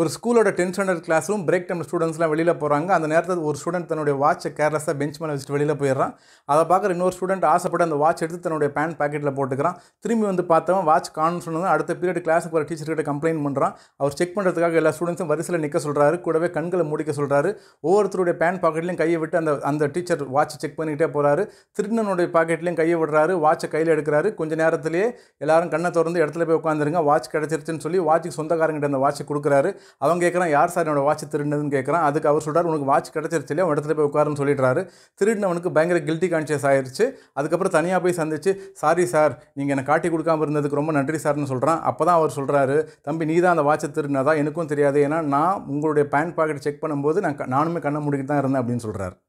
ஒரு ஸ்கூலோட tenth standard class room break time ஸ்டூடெண்ட்ஸ்லாம் வெளியில் போகிறாங்க அந்த நேரத்தில் ஒரு ஸ்டூடெண்ட் தன்னுடைய வாட்சை கேர்லெஸ்ஸாக பெஞ்ச் மேலே வச்சுட்டு வெளியில் போயிடுறான் அதை பார்க்குற இன்னொரு ஸ்டூடெண்ட் ஆசைப்பட்டு அந்த வாட்ச் எடுத்து தன்னுடைய பேண்ட் பாக்கெட்டில் போட்டுக்கிறான் திரும்பி வந்து பார்த்தவன் வாட்ச் காணும்னு சொன்னது அடுத்த பீரியட் கிளாஸுக்கு வர டீச்சர்கிட்ட கம்ப்ளைண்ட் பண்ணுறான் அவர் செக் பண்ணுறதுக்காக எல்லா ஸ்டூடெண்ட்ஸும் வரிசையில் நிற்க சொல்கிறாரு கூடவே கண்களை முடிக்க சொல்கிறாரு ஒவ்வொருத்தருடைய பேண்ட் பாக்கெட்லையும் கையை விட்டு அந்த அந்த டீச்சர் வாட்ச் செக் பண்ணிக்கிட்டே போகிறாரு திருநனுடைய பாக்கெட்லையும் கையை விடுறாரு வாட்சை கையில் எடுக்கிறாரு கொஞ்ச நேரத்திலேயே எல்லாரும் கண்ணை திறந்து இடத்துல போய் உட்காந்துருங்க வாட்ச் கிடச்சிருச்சுன்னு சொல்லி வாட்சுக்கு சொந்தக்காரங்கிட்ட அந்த வாட்சை கொடுக்குறாரு அவன் கேட்குறான் யார் சார் என்னோட வாட்ச் திருடினதுன்னு கேட்குறான் அதுக்கு அவர் சொல்கிறார் உனக்கு வாட்ச் கிடச்சிருச்சு இல்லையா அவன் இடத்துல போய் உட்காருன்னு சொல்லிடுறாரு திருடினவனுக்கு பயங்கர கில்ட்டி கான்ஷியஸ் ஆயிடுச்சு அதுக்கப்புறம் தனியாக போய் சந்திச்சு சாரி சார் நீங்கள் என்னை காட்டி கொடுக்காம இருந்ததுக்கு ரொம்ப நன்றி சார்னு சொல்கிறான் அப்போ தான் அவர் சொல்கிறாரு தம்பி நீ தான் அந்த வாட்சை திருடினதா எனக்கும் தெரியாது ஏன்னா நான் உங்களுடைய பேண்ட் பாக்கெட் செக் பண்ணும்போது நான் நானுமே கண்ணை முடிக்கிட்டு தான் இருந்தேன் அப்படின்னு சொல்கிறார்